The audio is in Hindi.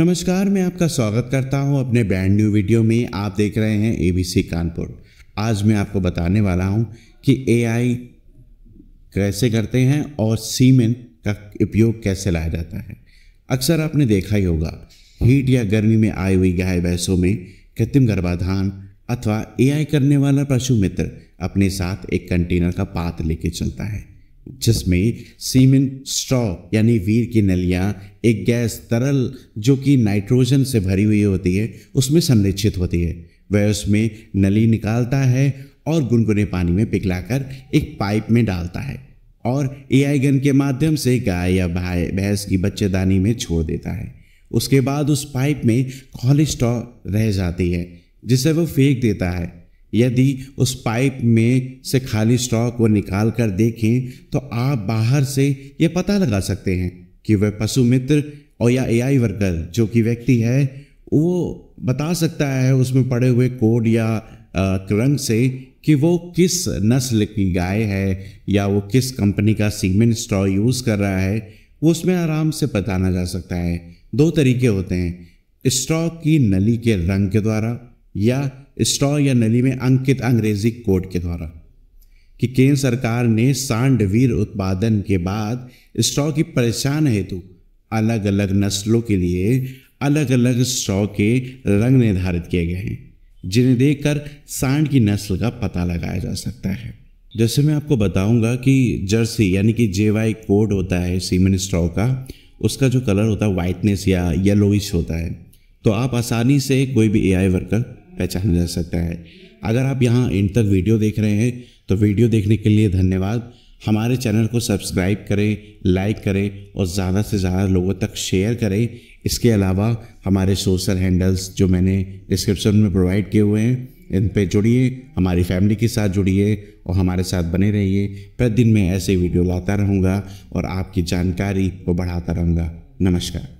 नमस्कार मैं आपका स्वागत करता हूं अपने ब्रांड न्यू वीडियो में आप देख रहे हैं एबीसी कानपुर आज मैं आपको बताने वाला हूं कि एआई कैसे करते हैं और सीमेंट का उपयोग कैसे लाया जाता है अक्सर आपने देखा ही होगा हीट या गर्मी में आई हुई गाय भैंसों में कृत्रिम गर्भाधान अथवा एआई करने वाला पशु मित्र अपने साथ एक कंटेनर का पात लेके चलता है जिसमें सीमेंट स्ट्रॉ यानी वीर की नलियाँ एक गैस तरल जो कि नाइट्रोजन से भरी हुई होती है उसमें संरक्षित होती है वह उसमें नली निकालता है और गुनगुने पानी में पिघलाकर एक पाइप में डालता है और एआई गन के माध्यम से गाय या भाई भैंस की बच्चेदानी में छोड़ देता है उसके बाद उस पाइप में खॉलिस्टॉ रह जाती है जिसे वो फेंक देता है यदि उस पाइप में से खाली स्टॉक वो निकाल कर देखें तो आप बाहर से ये पता लगा सकते हैं कि वह पशु मित्र और या एआई वर्कर जो कि व्यक्ति है वो बता सकता है उसमें पड़े हुए कोड या रंग से कि वो किस नस्ल की गाय है या वो किस कंपनी का सीमेंट स्टॉक यूज़ कर रहा है वो उसमें आराम से बताना जा सकता है दो तरीके होते हैं स्टॉक की नली के रंग के द्वारा या स्टॉ या नली में अंकित अंग्रेजी कोड के द्वारा कि केंद्र सरकार ने सांडवीर उत्पादन के बाद स्टॉ की परेशान हेतु अलग अलग नस्लों के लिए अलग अलग स्टॉ के रंग निर्धारित किए गए हैं जिन्हें देखकर सांड की नस्ल का पता लगाया जा सकता है जैसे मैं आपको बताऊंगा कि जर्सी यानी कि जे वाई कोड होता है सीमन स्टॉ का उसका जो कलर होता है वाइटनेस या येलोइश होता है तो आप आसानी से कोई भी एआई वर्कर पहचाना जा सकता है अगर आप यहाँ एंड तक वीडियो देख रहे हैं तो वीडियो देखने के लिए धन्यवाद हमारे चैनल को सब्सक्राइब करें लाइक करें और ज़्यादा से ज़्यादा लोगों तक शेयर करें इसके अलावा हमारे सोशल हैंडल्स जो मैंने डिस्क्रिप्शन में प्रोवाइड किए हुए हैं इन पे जुड़िए हमारी फैमिली के साथ जुड़िए और हमारे साथ बने रहिए प्रतिदिन मैं ऐसे वीडियो लाता रहूँगा और आपकी जानकारी को बढ़ाता रहूँगा नमस्कार